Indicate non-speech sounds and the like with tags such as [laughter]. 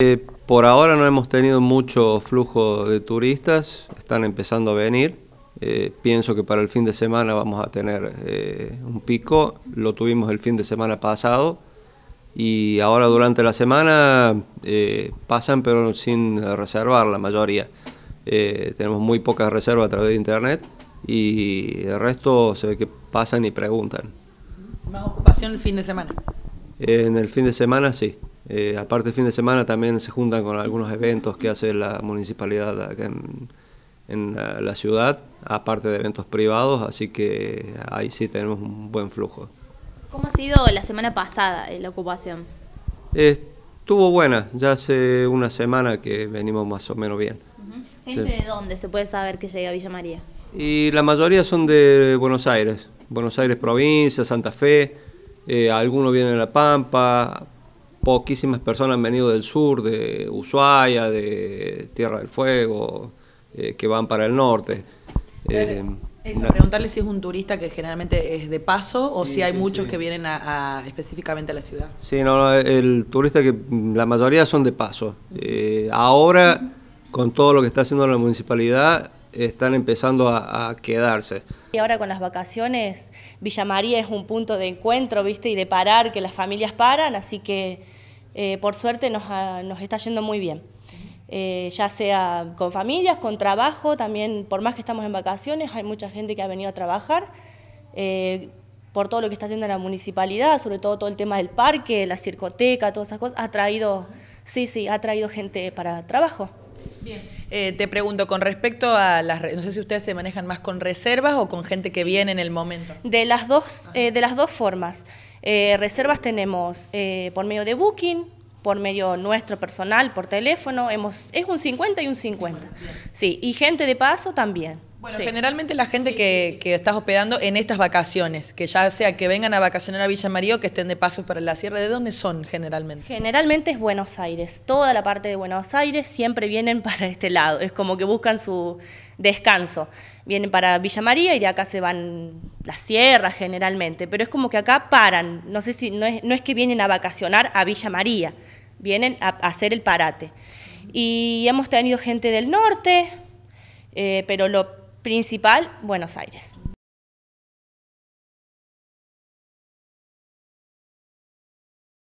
Eh, por ahora no hemos tenido mucho flujo de turistas, están empezando a venir. Eh, pienso que para el fin de semana vamos a tener eh, un pico, lo tuvimos el fin de semana pasado y ahora durante la semana pasan pero sin reservar la mayoría. tenemos muy pocas reservas a través de internet y el resto se ve que pasan y preguntan. ¿Más ocupación el fin de semana? en el fin de semana sí. Eh, aparte fin de semana también se juntan con algunos eventos que hace la municipalidad en, la, ciudad, aparte de eventos privados, así que ahí sí tenemos un buen flujo. ¿Cómo ha sido la semana pasada la ocupación? estuvo buena, ya hace una semana que venimos más o menos bien. ¿Gente de dónde se puede saber que llega a Villa María? Y la mayoría son de Buenos Aires, Buenos Aires provincia, Santa Fe, eh, algunos vienen de La Pampa, poquísimas personas han venido del sur, de Ushuaia, de Tierra del Fuego, eh, que van para el norte. Eh, eh, preguntarle si es un turista que generalmente es de paso o si hay muchos que vienen a, específicamente a la ciudad. Sí, no, el turista que mm, la mayoría son de paso. ahora, con todo lo que está haciendo la municipalidad, están empezando a, a, quedarse. Y ahora con las vacaciones, Villa María es un punto de encuentro, ¿viste? Y de parar, que las familias paran, así que eh, por suerte nos, está yendo muy bien. Eh, ya sea con familias, con trabajo, también por más que estamos en vacaciones, hay mucha gente que ha venido a trabajar eh, por todo lo que está haciendo la municipalidad, sobre todo todo el tema del parque, la circoteca, todas esas cosas, ha traído, sí, sí, ha traído gente para trabajo. Bien. te pregunto, con respecto a las... No sé si ustedes se manejan más con reservas o con gente que viene en el momento. De las dos, ah. de las dos formas. Eh, reservas tenemos eh, por medio de Booking, por medio nuestro personal, por teléfono, hemos, es un 50 y un 50. Sí, y gente de paso también. Bueno, generalmente la gente que, que, estás hospedando en estas vacaciones, que ya sea que vengan a vacacionar a Villa María o que estén de paso para la sierra, ¿de dónde son generalmente? Generalmente es Buenos Aires, toda la parte de Buenos Aires siempre vienen [laughs] para este lado, es como que buscan su descanso. Vienen para Villa María y de acá se van la sierra generalmente, pero es como que acá paran, no sé si no es, no es que vienen a vacacionar a Villa María, vienen a, hacer el parate. Y hemos tenido gente del norte, eh, pero lo principal Buenos Aires.